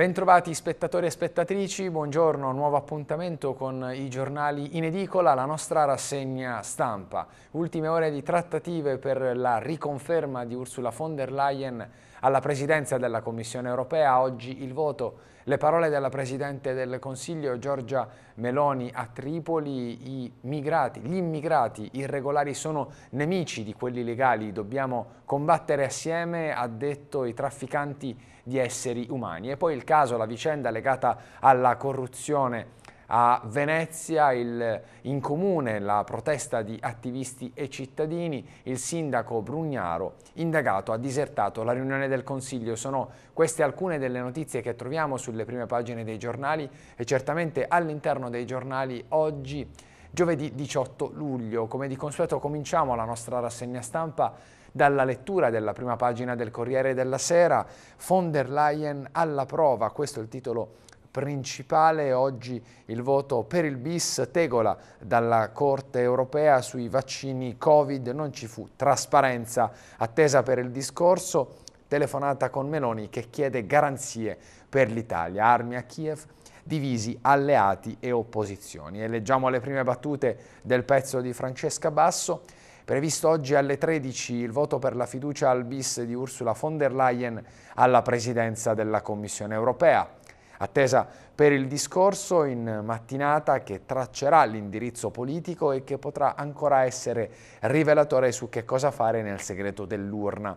Bentrovati spettatori e spettatrici, buongiorno, nuovo appuntamento con i giornali in edicola, la nostra rassegna stampa. Ultime ore di trattative per la riconferma di Ursula von der Leyen alla presidenza della Commissione europea. Oggi il voto, le parole della Presidente del Consiglio Giorgia Meloni a Tripoli, i migrati, gli immigrati irregolari sono nemici di quelli legali, dobbiamo combattere assieme, ha detto i trafficanti di esseri umani. E poi il caso, la vicenda legata alla corruzione a Venezia il, in comune la protesta di attivisti e cittadini, il sindaco Brugnaro, indagato, ha disertato la riunione del Consiglio. Sono queste alcune delle notizie che troviamo sulle prime pagine dei giornali e certamente all'interno dei giornali oggi giovedì 18 luglio. Come di consueto cominciamo la nostra rassegna stampa dalla lettura della prima pagina del Corriere della Sera, von der Leyen alla prova, questo è il titolo principale oggi il voto per il bis Tegola dalla Corte europea sui vaccini Covid, non ci fu trasparenza attesa per il discorso, telefonata con Meloni che chiede garanzie per l'Italia, armi a Kiev, divisi alleati e opposizioni. E leggiamo le prime battute del pezzo di Francesca Basso. Previsto oggi alle 13 il voto per la fiducia al bis di Ursula von der Leyen alla presidenza della Commissione europea attesa per il discorso in mattinata che traccerà l'indirizzo politico e che potrà ancora essere rivelatore su che cosa fare nel segreto dell'urna.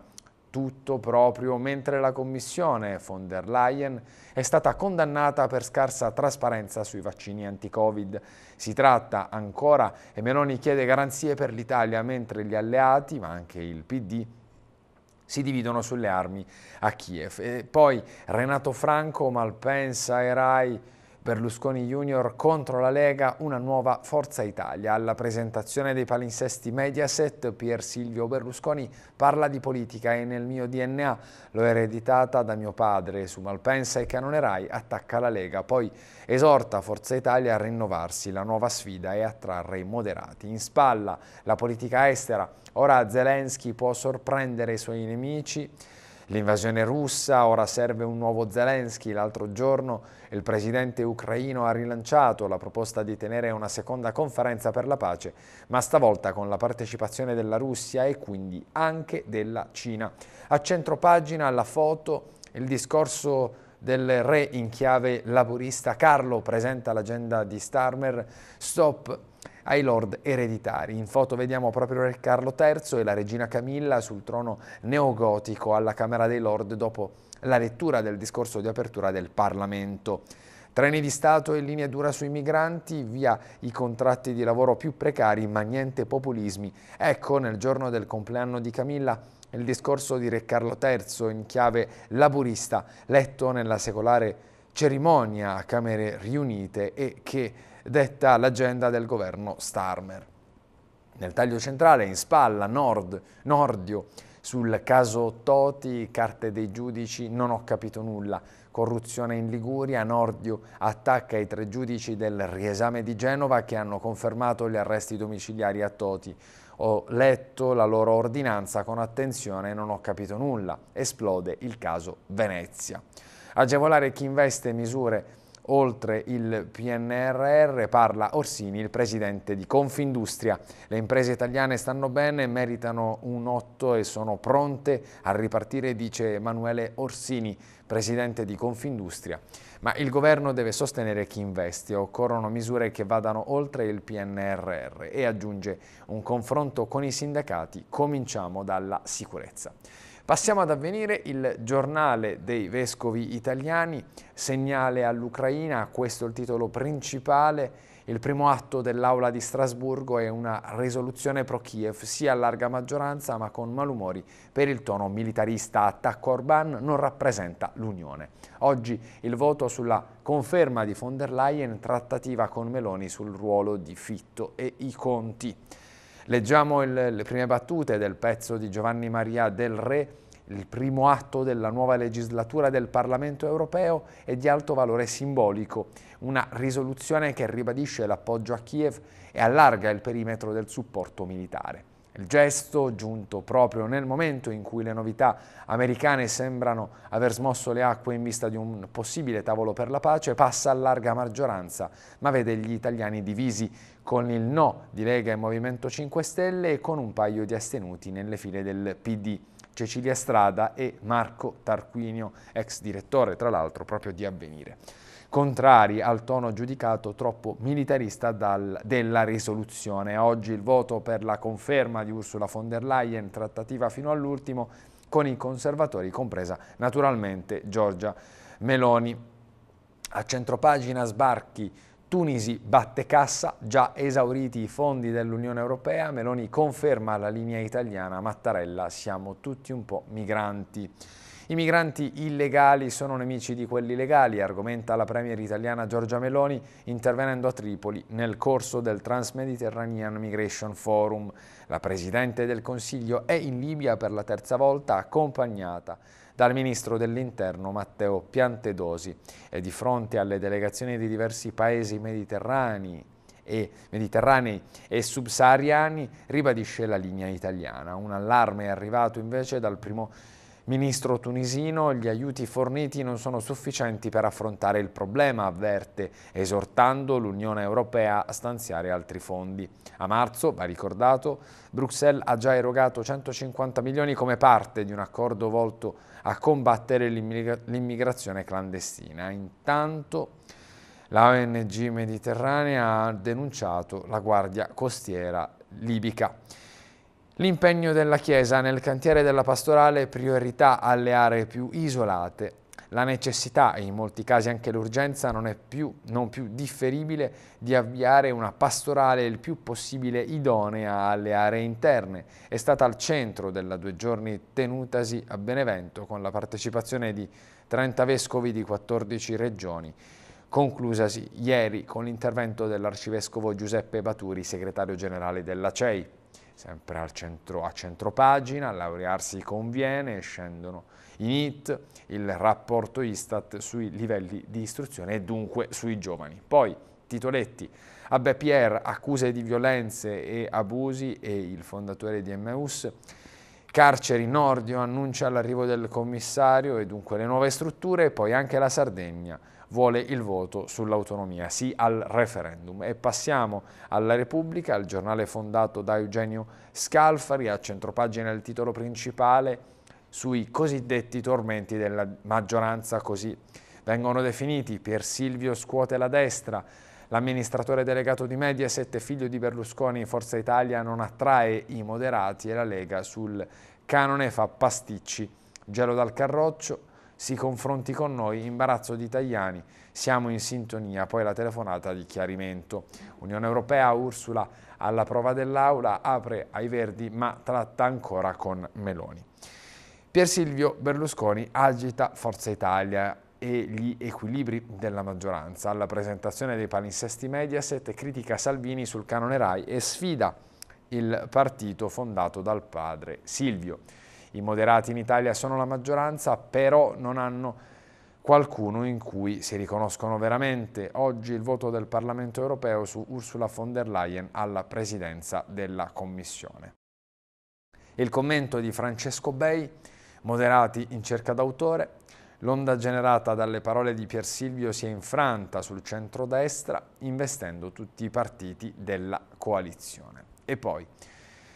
Tutto proprio mentre la Commissione von der Leyen è stata condannata per scarsa trasparenza sui vaccini anti-Covid. Si tratta ancora e Meloni chiede garanzie per l'Italia mentre gli alleati, ma anche il PD, si dividono sulle armi a Kiev. E poi Renato Franco, Malpensa e Rai Berlusconi Junior contro la Lega, una nuova Forza Italia. Alla presentazione dei palinsesti Mediaset, Pier Silvio Berlusconi parla di politica e nel mio DNA l'ho ereditata da mio padre. Su Malpensa e Canonerai attacca la Lega, poi esorta Forza Italia a rinnovarsi. La nuova sfida è attrarre i moderati. In spalla la politica estera, ora Zelensky può sorprendere i suoi nemici L'invasione russa, ora serve un nuovo Zelensky. L'altro giorno il presidente ucraino ha rilanciato la proposta di tenere una seconda conferenza per la pace, ma stavolta con la partecipazione della Russia e quindi anche della Cina. A centro pagina la foto, il discorso del re in chiave laburista Carlo presenta l'agenda di Starmer, stop ai lord ereditari. In foto vediamo proprio Re Carlo III e la regina Camilla sul trono neogotico alla Camera dei Lord dopo la lettura del discorso di apertura del Parlamento. Treni di Stato e linea dura sui migranti, via i contratti di lavoro più precari, ma niente populismi. Ecco, nel giorno del compleanno di Camilla, il discorso di Re Carlo III in chiave laburista, letto nella secolare cerimonia a Camere riunite e che detta l'agenda del governo Starmer. Nel taglio centrale, in spalla, Nord, Nordio, sul caso Toti, carte dei giudici, non ho capito nulla. Corruzione in Liguria, Nordio attacca i tre giudici del riesame di Genova che hanno confermato gli arresti domiciliari a Toti. Ho letto la loro ordinanza con attenzione e non ho capito nulla. Esplode il caso Venezia. Agevolare chi investe misure Oltre il PNRR parla Orsini, il presidente di Confindustria. Le imprese italiane stanno bene, meritano un otto e sono pronte a ripartire, dice Emanuele Orsini, presidente di Confindustria. Ma il governo deve sostenere chi investe, occorrono misure che vadano oltre il PNRR e aggiunge un confronto con i sindacati, cominciamo dalla sicurezza. Passiamo ad avvenire il giornale dei vescovi italiani, segnale all'Ucraina, questo è il titolo principale, il primo atto dell'Aula di Strasburgo è una risoluzione pro-Kiev, sia a larga maggioranza ma con malumori per il tono militarista. Attacco a Orban non rappresenta l'Unione. Oggi il voto sulla conferma di von der Leyen, trattativa con Meloni sul ruolo di Fitto e i conti. Leggiamo il, le prime battute del pezzo di Giovanni Maria del Re, il primo atto della nuova legislatura del Parlamento europeo è di alto valore simbolico, una risoluzione che ribadisce l'appoggio a Kiev e allarga il perimetro del supporto militare. Il gesto, giunto proprio nel momento in cui le novità americane sembrano aver smosso le acque in vista di un possibile tavolo per la pace, passa a larga maggioranza, ma vede gli italiani divisi con il no di Lega e Movimento 5 Stelle e con un paio di astenuti nelle file del PD. Cecilia Strada e Marco Tarquinio, ex direttore tra l'altro proprio di Avvenire contrari al tono giudicato troppo militarista dal, della risoluzione. Oggi il voto per la conferma di Ursula von der Leyen, trattativa fino all'ultimo, con i conservatori, compresa naturalmente Giorgia Meloni. A centropagina sbarchi Tunisi batte cassa, già esauriti i fondi dell'Unione Europea, Meloni conferma la linea italiana, Mattarella siamo tutti un po' migranti. I migranti illegali sono nemici di quelli legali, argomenta la premier italiana Giorgia Meloni intervenendo a Tripoli nel corso del Trans-Mediterranean Migration Forum. La Presidente del Consiglio è in Libia per la terza volta accompagnata dal Ministro dell'Interno Matteo Piantedosi e di fronte alle delegazioni di diversi paesi mediterranei e mediterranei e subsahariani ribadisce la linea italiana. Un allarme è arrivato invece dal primo Ministro tunisino, gli aiuti forniti non sono sufficienti per affrontare il problema, avverte, esortando l'Unione Europea a stanziare altri fondi. A marzo, va ricordato, Bruxelles ha già erogato 150 milioni come parte di un accordo volto a combattere l'immigrazione clandestina. Intanto... La ONG Mediterranea ha denunciato la Guardia Costiera libica. L'impegno della Chiesa nel cantiere della pastorale priorità alle aree più isolate. La necessità e in molti casi anche l'urgenza non è più, non più differibile di avviare una pastorale il più possibile idonea alle aree interne. È stata al centro della due giorni tenutasi a Benevento con la partecipazione di 30 vescovi di 14 regioni conclusasi ieri con l'intervento dell'arcivescovo Giuseppe Baturi, segretario generale della CEI sempre al centro, a centropagina, laurearsi conviene, scendono in IT, il rapporto Istat sui livelli di istruzione e dunque sui giovani. Poi Titoletti, Abbe Pierre, accuse di violenze e abusi e il fondatore di Emmaus, carceri Nordio annuncia l'arrivo del commissario e dunque le nuove strutture e poi anche la Sardegna vuole il voto sull'autonomia, sì al referendum. E passiamo alla Repubblica, al giornale fondato da Eugenio Scalfari, a centropagina il titolo principale sui cosiddetti tormenti della maggioranza, così vengono definiti. Pier Silvio scuote la destra, L'amministratore delegato di Mediaset, figlio di Berlusconi, Forza Italia non attrae i moderati e la Lega sul canone fa pasticci. Gelo dal Carroccio, si confronti con noi, imbarazzo di Tajani, siamo in sintonia, poi la telefonata di chiarimento. Unione Europea, Ursula alla prova dell'aula, apre ai Verdi ma tratta ancora con Meloni. Pier Silvio Berlusconi agita Forza Italia e gli equilibri della maggioranza. Alla presentazione dei palinsesti Mediaset critica Salvini sul canone Rai e sfida il partito fondato dal padre Silvio. I moderati in Italia sono la maggioranza, però non hanno qualcuno in cui si riconoscono veramente. Oggi il voto del Parlamento europeo su Ursula von der Leyen alla presidenza della Commissione. Il commento di Francesco Bei, moderati in cerca d'autore, l'onda generata dalle parole di Pier Silvio si è infranta sul centro-destra, investendo tutti i partiti della coalizione. E poi,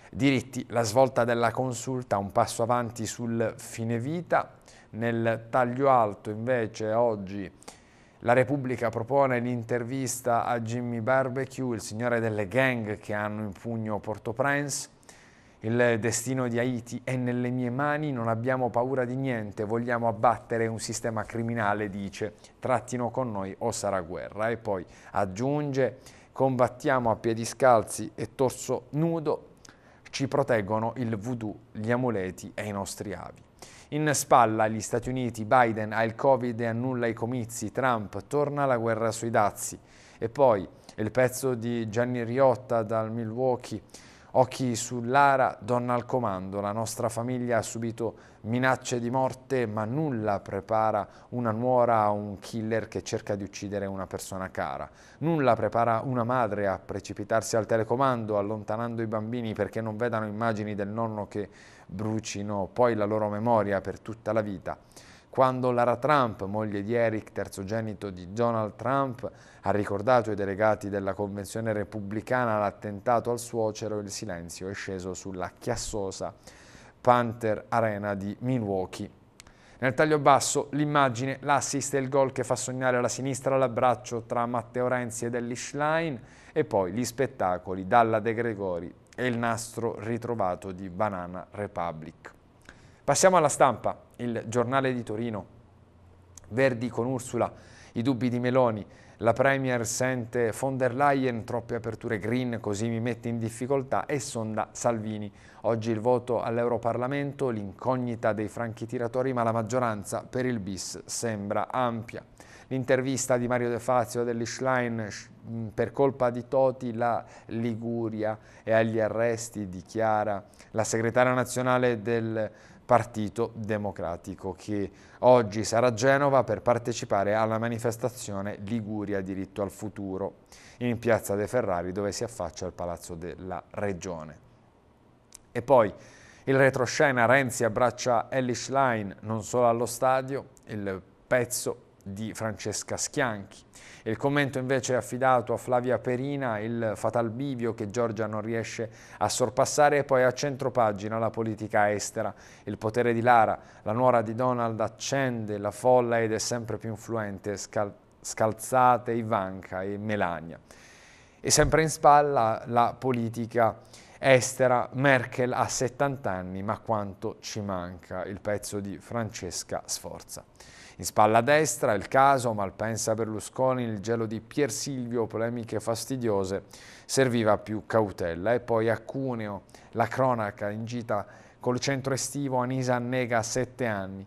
Diritti, la svolta della consulta, un passo avanti sul fine vita, nel taglio alto invece oggi la Repubblica propone l'intervista a Jimmy Barbecue, il signore delle gang che hanno in pugno Port-au-Prince. Il destino di Haiti è nelle mie mani, non abbiamo paura di niente, vogliamo abbattere un sistema criminale, dice, trattino con noi o sarà guerra. E poi aggiunge, combattiamo a piedi scalzi e torso nudo ci proteggono il voodoo, gli amuleti e i nostri avi. In spalla agli Stati Uniti, Biden ha il Covid e annulla i comizi, Trump torna alla guerra sui dazi. E poi il pezzo di Gianni Riotta dal Milwaukee Occhi su Lara, donna al comando, la nostra famiglia ha subito minacce di morte, ma nulla prepara una nuora a un killer che cerca di uccidere una persona cara. Nulla prepara una madre a precipitarsi al telecomando, allontanando i bambini perché non vedano immagini del nonno che brucino poi la loro memoria per tutta la vita. Quando Lara Trump, moglie di Eric, terzogenito di Donald Trump, ha ricordato ai delegati della convenzione repubblicana l'attentato al suocero, il silenzio è sceso sulla chiassosa Panther Arena di Milwaukee. Nel taglio basso l'immagine, l'assist e il gol che fa sognare alla sinistra l'abbraccio tra Matteo Renzi ed Ellis Schlein e poi gli spettacoli Dalla De Gregori e il nastro ritrovato di Banana Republic. Passiamo alla stampa, il giornale di Torino, Verdi con Ursula, i dubbi di Meloni, la Premier sente von der Leyen, troppe aperture green, così mi mette in difficoltà e sonda Salvini. Oggi il voto all'Europarlamento, l'incognita dei franchi tiratori, ma la maggioranza per il bis sembra ampia. L'intervista di Mario De Fazio dell'Ischlein per colpa di Toti la Liguria e agli arresti dichiara la segretaria nazionale del Partito Democratico che oggi sarà a Genova per partecipare alla manifestazione Liguria diritto al futuro in Piazza De Ferrari dove si affaccia il Palazzo della Regione. E poi il retroscena Renzi abbraccia Ellis Line non solo allo stadio, il pezzo di Francesca Schianchi. Il commento invece è affidato a Flavia Perina, il fatal bivio che Giorgia non riesce a sorpassare e poi a centropagina la politica estera. Il potere di Lara, la nuora di Donald accende la folla ed è sempre più influente, scal scalzate Ivanka e Melania. E sempre in spalla la politica estera, Merkel ha 70 anni, ma quanto ci manca il pezzo di Francesca Sforza. In spalla destra il caso Malpensa-Berlusconi, il gelo di Pier Silvio, polemiche fastidiose, serviva più cautela. E poi a Cuneo la cronaca in gita col centro estivo Anisa annega a sette anni.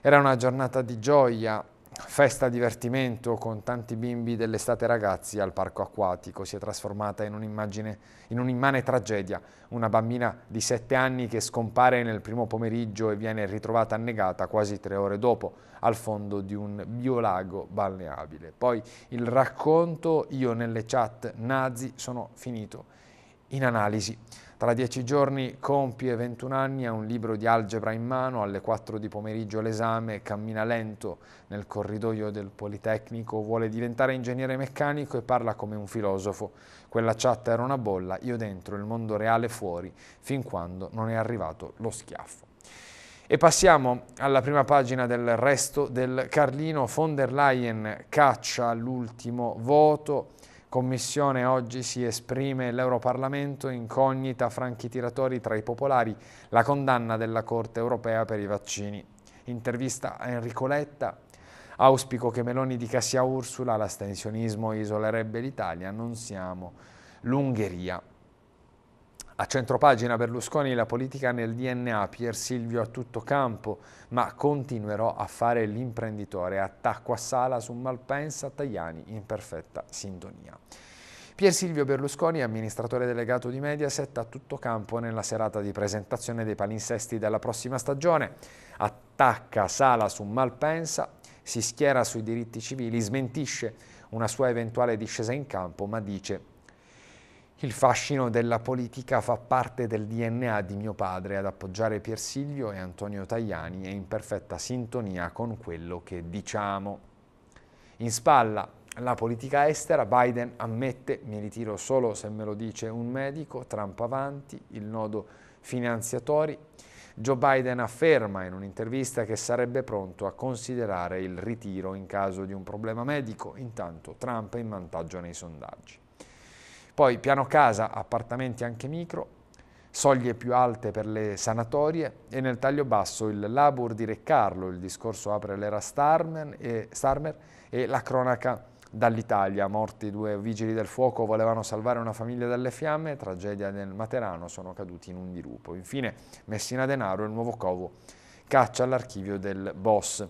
Era una giornata di gioia festa divertimento con tanti bimbi dell'estate ragazzi al parco acquatico si è trasformata in un'immagine, in un'immane tragedia. Una bambina di 7 anni che scompare nel primo pomeriggio e viene ritrovata annegata quasi tre ore dopo al fondo di un biolago balneabile. Poi il racconto, io nelle chat nazi sono finito in analisi. Tra dieci giorni compie 21 anni, ha un libro di algebra in mano, alle 4 di pomeriggio l'esame, cammina lento nel corridoio del Politecnico, vuole diventare ingegnere meccanico e parla come un filosofo. Quella chat era una bolla, io dentro, il mondo reale fuori, fin quando non è arrivato lo schiaffo. E passiamo alla prima pagina del resto del Carlino. Von der Leyen caccia l'ultimo voto Commissione oggi si esprime l'Europarlamento incognita tiratori tra i popolari, la condanna della Corte europea per i vaccini. Intervista a Enrico Letta. Auspico che Meloni dica sia Ursula, l'astensionismo isolerebbe l'Italia, non siamo l'Ungheria. A centropagina Berlusconi la politica nel DNA, Pier Silvio a tutto campo, ma continuerò a fare l'imprenditore, attacco a Sala su Malpensa, Tajani in perfetta sintonia. Pier Silvio Berlusconi, amministratore delegato di Mediaset, a tutto campo nella serata di presentazione dei palinsesti della prossima stagione. Attacca Sala su Malpensa, si schiera sui diritti civili, smentisce una sua eventuale discesa in campo, ma dice il fascino della politica fa parte del DNA di mio padre, ad appoggiare Pier Silvio e Antonio Tajani è in perfetta sintonia con quello che diciamo. In spalla la politica estera, Biden ammette mi ritiro solo se me lo dice un medico, Trump avanti, il nodo finanziatori. Joe Biden afferma in un'intervista che sarebbe pronto a considerare il ritiro in caso di un problema medico, intanto Trump è in vantaggio nei sondaggi. Poi piano casa, appartamenti anche micro, soglie più alte per le sanatorie e nel taglio basso il labor di Re Carlo, il discorso apre l'era Starmer e, Starmer e la cronaca dall'Italia. Morti due vigili del fuoco volevano salvare una famiglia dalle fiamme, tragedia nel Materano, sono caduti in un dirupo. Infine Messina Denaro, il nuovo covo, caccia all'archivio del boss.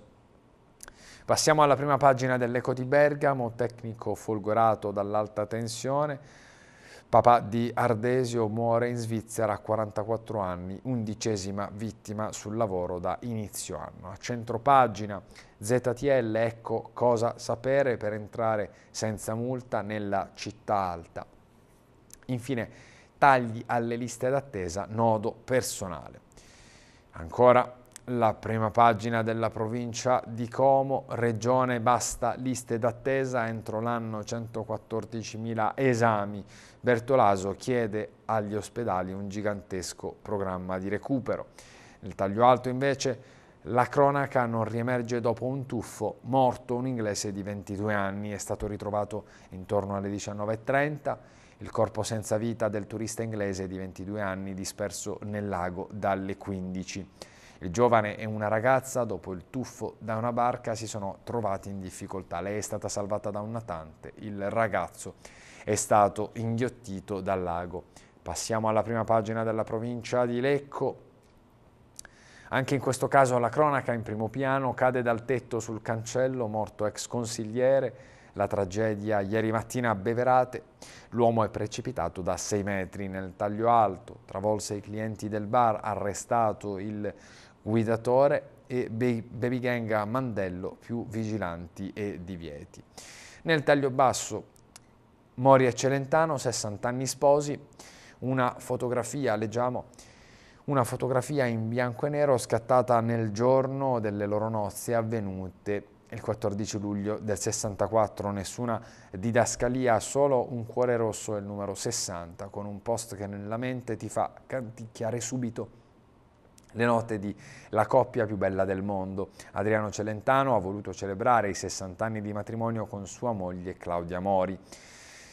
Passiamo alla prima pagina dell'Eco di Bergamo, tecnico folgorato dall'alta tensione, Papà di Ardesio muore in Svizzera a 44 anni, undicesima vittima sul lavoro da inizio anno. A centropagina ZTL, ecco cosa sapere per entrare senza multa nella città alta. Infine, tagli alle liste d'attesa, nodo personale. Ancora la prima pagina della provincia di Como, regione basta liste d'attesa entro l'anno 114.000 esami. Bertolaso chiede agli ospedali un gigantesco programma di recupero. Nel taglio alto invece la cronaca non riemerge dopo un tuffo, morto un inglese di 22 anni, è stato ritrovato intorno alle 19.30 il corpo senza vita del turista inglese di 22 anni disperso nel lago dalle 15. Il giovane e una ragazza, dopo il tuffo da una barca, si sono trovati in difficoltà. Lei è stata salvata da un natante, il ragazzo è stato inghiottito dal lago. Passiamo alla prima pagina della provincia di Lecco. Anche in questo caso la cronaca in primo piano cade dal tetto sul cancello, morto ex consigliere, la tragedia ieri mattina a Beverate, l'uomo è precipitato da 6 metri nel taglio alto, travolse i clienti del bar, arrestato il guidatore e Baby Gang a Mandello più vigilanti e divieti. Nel taglio basso Mori e Celentano, 60 anni sposi, una fotografia, leggiamo, una fotografia in bianco e nero scattata nel giorno delle loro nozze avvenute il 14 luglio del 64, nessuna didascalia, solo un cuore rosso e il numero 60, con un post che nella mente ti fa canticchiare subito le note di La coppia più bella del mondo. Adriano Celentano ha voluto celebrare i 60 anni di matrimonio con sua moglie Claudia Mori.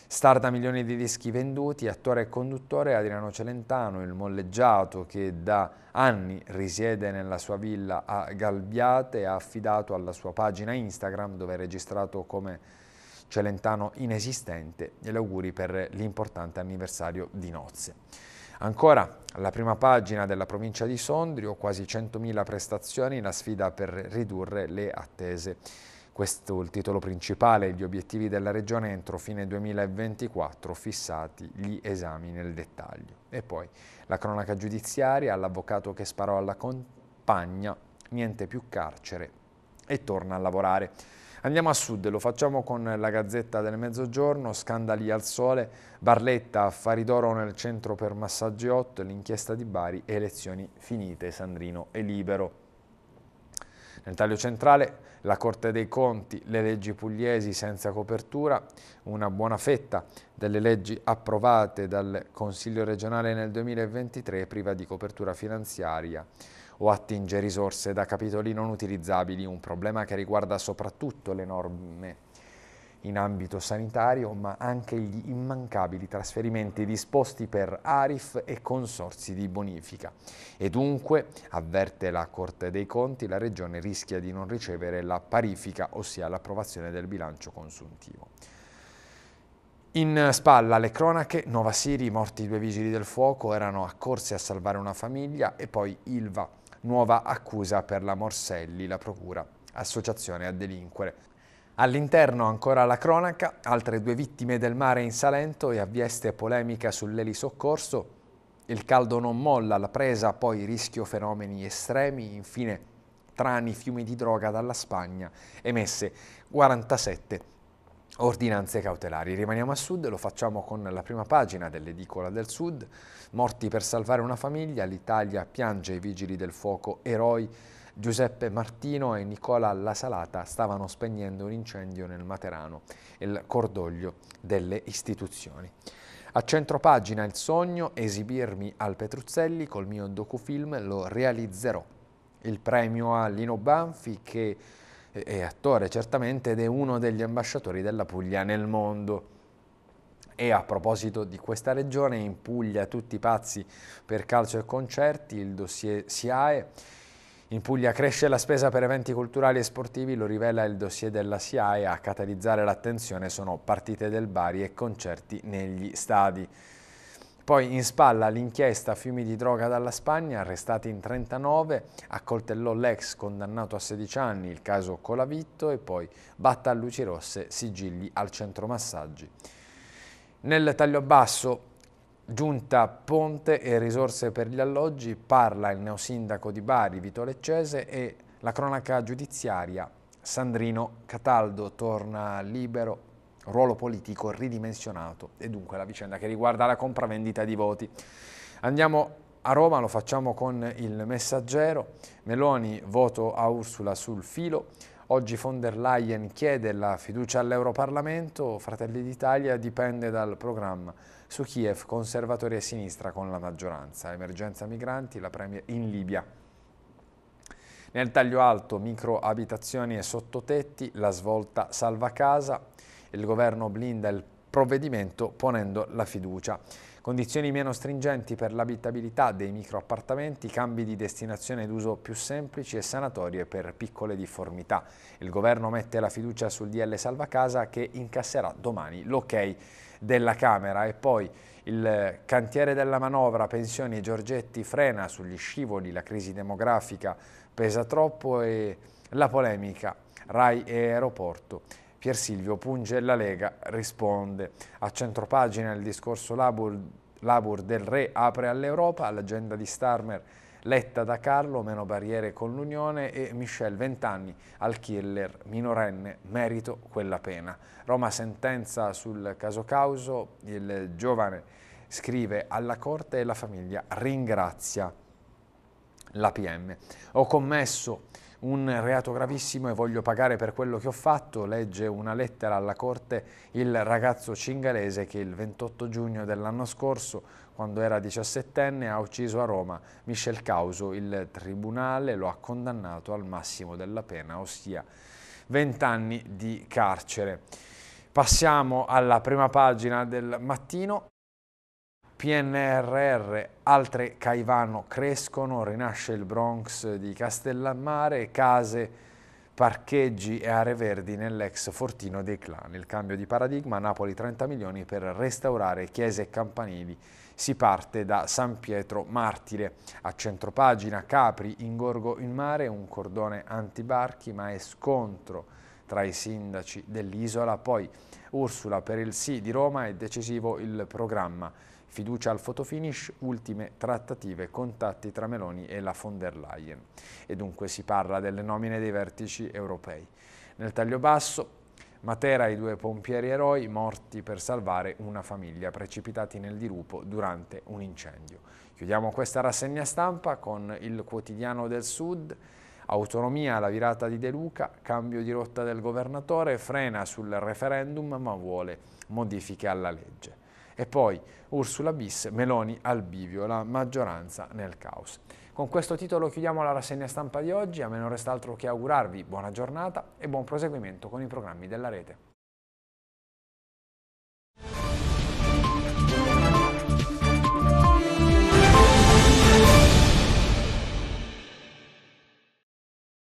Star da milioni di dischi venduti, attore e conduttore Adriano Celentano, il molleggiato che da anni risiede nella sua villa a Galbiate, ha affidato alla sua pagina Instagram dove è registrato come Celentano inesistente gli auguri per l'importante anniversario di nozze. Ancora la prima pagina della provincia di Sondrio, quasi 100.000 prestazioni, la sfida per ridurre le attese. Questo è il titolo principale, gli obiettivi della Regione entro fine 2024, fissati gli esami nel dettaglio. E poi la cronaca giudiziaria, l'avvocato che sparò alla compagna, niente più carcere e torna a lavorare. Andiamo a sud, lo facciamo con la Gazzetta del Mezzogiorno, scandali al sole, Barletta, affari d'oro nel centro per massaggi 8, l'inchiesta di Bari, elezioni finite, Sandrino è libero. Nel taglio centrale la Corte dei Conti, le leggi pugliesi senza copertura, una buona fetta delle leggi approvate dal Consiglio regionale nel 2023 priva di copertura finanziaria o attinge risorse da capitoli non utilizzabili, un problema che riguarda soprattutto le norme in ambito sanitario, ma anche gli immancabili trasferimenti disposti per Arif e consorsi di bonifica. E dunque, avverte la Corte dei Conti, la Regione rischia di non ricevere la parifica, ossia l'approvazione del bilancio consuntivo. In spalla le cronache, Nova Siri, morti due vigili del fuoco, erano accorsi a salvare una famiglia e poi Ilva nuova accusa per la Morselli, la procura, associazione a delinquere. All'interno ancora la cronaca, altre due vittime del mare in Salento e a Vieste polemica sull'elisoccorso, il caldo non molla, la presa, poi rischio fenomeni estremi, infine trani fiumi di droga dalla Spagna emesse 47 Ordinanze cautelari. Rimaniamo a sud, lo facciamo con la prima pagina dell'edicola del sud. Morti per salvare una famiglia, l'Italia piange i vigili del fuoco eroi. Giuseppe Martino e Nicola La Salata stavano spegnendo un incendio nel Materano, il cordoglio delle istituzioni. A centro pagina il sogno, esibirmi al Petruzzelli col mio docufilm, lo realizzerò. Il premio a Lino Banfi che è attore certamente ed è uno degli ambasciatori della Puglia nel mondo. E a proposito di questa regione, in Puglia tutti pazzi per calcio e concerti, il dossier SIAE. In Puglia cresce la spesa per eventi culturali e sportivi, lo rivela il dossier della SIAE, a catalizzare l'attenzione sono partite del Bari e concerti negli stadi. Poi in spalla l'inchiesta Fiumi di droga dalla Spagna, arrestati in 39, accoltellò l'ex condannato a 16 anni, il caso Colavitto e poi batta a luci rosse, sigilli al centro massaggi. Nel taglio basso Giunta Ponte e risorse per gli alloggi, parla il neosindaco di Bari Vito Leccese e la cronaca giudiziaria Sandrino Cataldo torna libero ruolo politico ridimensionato e dunque la vicenda che riguarda la compravendita di voti. Andiamo a Roma, lo facciamo con il messaggero, Meloni voto a Ursula sul filo, oggi von der Leyen chiede la fiducia all'Europarlamento, Fratelli d'Italia dipende dal programma su Kiev, conservatori e sinistra con la maggioranza, emergenza migranti, la Premier in Libia. Nel taglio alto micro abitazioni e sottotetti, la svolta salva casa, il governo blinda il provvedimento ponendo la fiducia. Condizioni meno stringenti per l'abitabilità dei microappartamenti, cambi di destinazione d'uso più semplici e sanatorie per piccole difformità. Il governo mette la fiducia sul DL Salvacasa che incasserà domani l'ok della Camera e poi il cantiere della manovra pensioni Giorgetti frena sugli scivoli, la crisi demografica pesa troppo e la polemica Rai e aeroporto Pier Silvio punge la Lega risponde. A centropagina il discorso labur, labur del re apre all'Europa, l'agenda di Starmer Letta da Carlo, meno barriere con l'Unione e Michel Vent'anni al killer minorenne, merito quella pena. Roma sentenza sul caso Causo, il giovane scrive alla corte e la famiglia ringrazia l'APM. Ho commesso un reato gravissimo e voglio pagare per quello che ho fatto, legge una lettera alla Corte il ragazzo cingalese che il 28 giugno dell'anno scorso, quando era 17enne, ha ucciso a Roma Michel Causo. Il Tribunale lo ha condannato al massimo della pena, ossia 20 anni di carcere. Passiamo alla prima pagina del mattino. PNRR, altre Caivano crescono, rinasce il Bronx di Castellammare, case, parcheggi e aree verdi nell'ex fortino dei clan. Il cambio di paradigma, Napoli 30 milioni per restaurare chiese e campanili. Si parte da San Pietro Martire, a centropagina Capri, ingorgo in mare, un cordone antibarchi ma è scontro tra i sindaci dell'isola, poi Ursula per il sì di Roma è decisivo il programma Fiducia al fotofinish, ultime trattative, contatti tra Meloni e la von der Leyen. E dunque si parla delle nomine dei vertici europei. Nel taglio basso, Matera e i due pompieri eroi morti per salvare una famiglia precipitati nel dirupo durante un incendio. Chiudiamo questa rassegna stampa con il quotidiano del Sud. Autonomia alla virata di De Luca, cambio di rotta del governatore, frena sul referendum ma vuole modifiche alla legge. E poi Ursula bis, Meloni al bivio, la maggioranza nel caos. Con questo titolo chiudiamo la rassegna stampa di oggi, a me non resta altro che augurarvi buona giornata e buon proseguimento con i programmi della rete.